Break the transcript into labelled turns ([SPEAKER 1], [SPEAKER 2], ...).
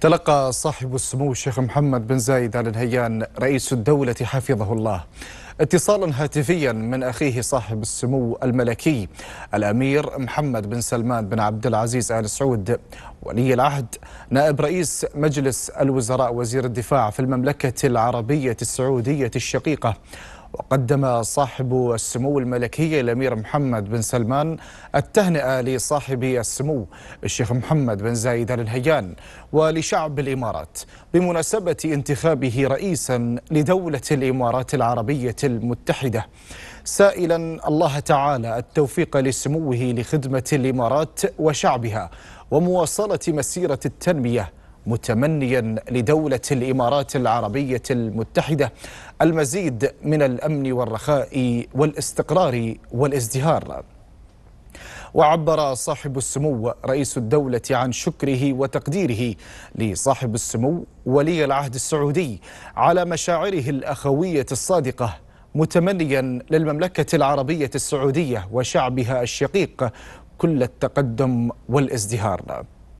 [SPEAKER 1] تلقى صاحب السمو الشيخ محمد بن زايد آل نهيان رئيس الدولة حفظه الله اتصالا هاتفيا من أخيه صاحب السمو الملكي الأمير محمد بن سلمان بن عبد العزيز آل سعود ولي العهد نائب رئيس مجلس الوزراء وزير الدفاع في المملكة العربية السعودية الشقيقة وقدم صاحب السمو الملكي الأمير محمد بن سلمان التهنئة لصاحب السمو الشيخ محمد بن زايد آل نهيان ولشعب الإمارات بمناسبة انتخابه رئيسا لدولة الإمارات العربية المتحدة سائلا الله تعالى التوفيق لسموه لخدمة الإمارات وشعبها ومواصلة مسيرة التنمية متمنيا لدولة الإمارات العربية المتحدة المزيد من الأمن والرخاء والاستقرار والازدهار وعبر صاحب السمو رئيس الدولة عن شكره وتقديره لصاحب السمو ولي العهد السعودي على مشاعره الأخوية الصادقة متمنيا للمملكة العربية السعودية وشعبها الشقيق كل التقدم والازدهار